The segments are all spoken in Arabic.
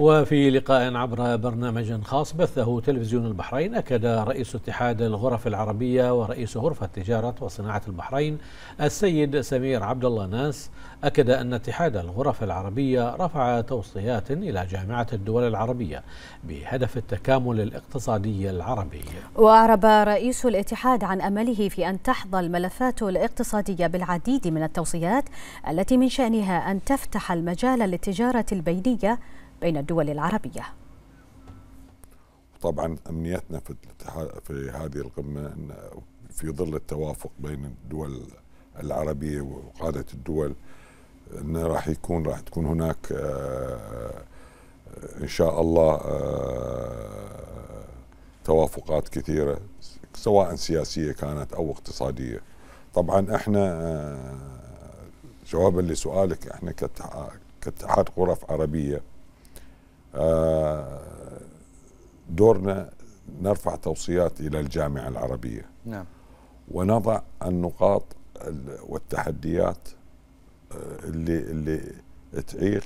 وفي لقاء عبر برنامج خاص بثه تلفزيون البحرين أكد رئيس اتحاد الغرف العربية ورئيس غرفة تجارة وصناعة البحرين السيد سمير عبد الله ناس أكد أن اتحاد الغرف العربية رفع توصيات إلى جامعة الدول العربية بهدف التكامل الاقتصادي العربي وأعرب رئيس الاتحاد عن أمله في أن تحظى الملفات الاقتصادية بالعديد من التوصيات التي من شأنها أن تفتح المجال للتجارة البينية بين الدول العربية طبعا أمنيتنا في, في هذه القمة في ظل التوافق بين الدول العربية وقادة الدول أن راح يكون راح تكون هناك آه، آه، إن شاء الله آه، توافقات كثيرة سواء سياسية كانت أو اقتصادية طبعا احنا جوابا لسؤالك احنا كاتحاد غرف عربيه آه، دورنا نرفع توصيات الى الجامعه العربيه نعم ونضع النقاط والتحديات آه، اللي اللي تعيق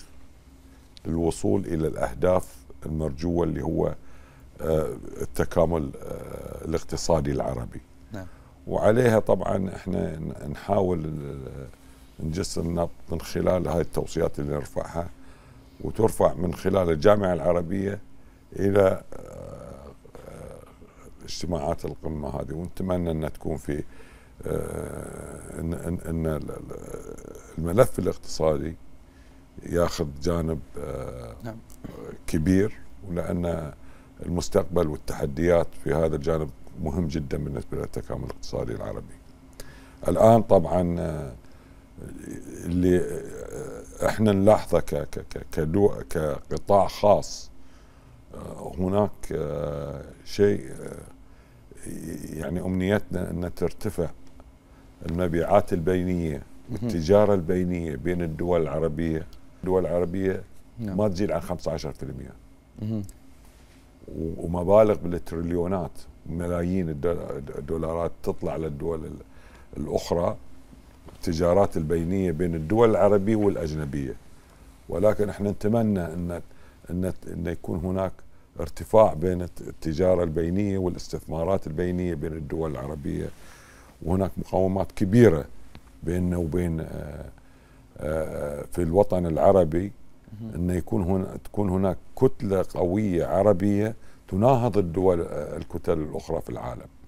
الوصول الى الاهداف المرجوه اللي هو آه، التكامل الاقتصادي العربي نعم. وعليها طبعا احنا نحاول نجسم من خلال هاي التوصيات اللي نرفعها وترفع من خلال الجامعة العربية إلى آه، آه، اجتماعات القمة هذه ونتمنى أن تكون في آه، أن, أن الملف الاقتصادي ياخذ جانب نعم. كبير ولأن المستقبل والتحديات في هذا الجانب مهم جدا بالنسبة للتكامل الاقتصادي العربي الآن طبعا اللي احنا نلاحظه كقطاع خاص آه، هناك آه، شيء آه، يعني امنيتنا ان ترتفع المبيعات البينيه والتجاره البينيه بين الدول العربيه الدول العربيه نعم. ما تزيد عن 15% ومبالغ بالتريليونات ملايين الدولارات تطلع للدول الاخرى التجارات البينيه بين الدول العربيه والاجنبيه ولكن احنا نتمنى ان ان ان يكون هناك ارتفاع بين التجاره البينيه والاستثمارات البينيه بين الدول العربيه وهناك مقاومات كبيره بيننا وبين آه، آه، في الوطن العربي ان يكون هنا تكون هناك كتله قويه عربيه تناهض الدول آه، الكتل الاخرى في العالم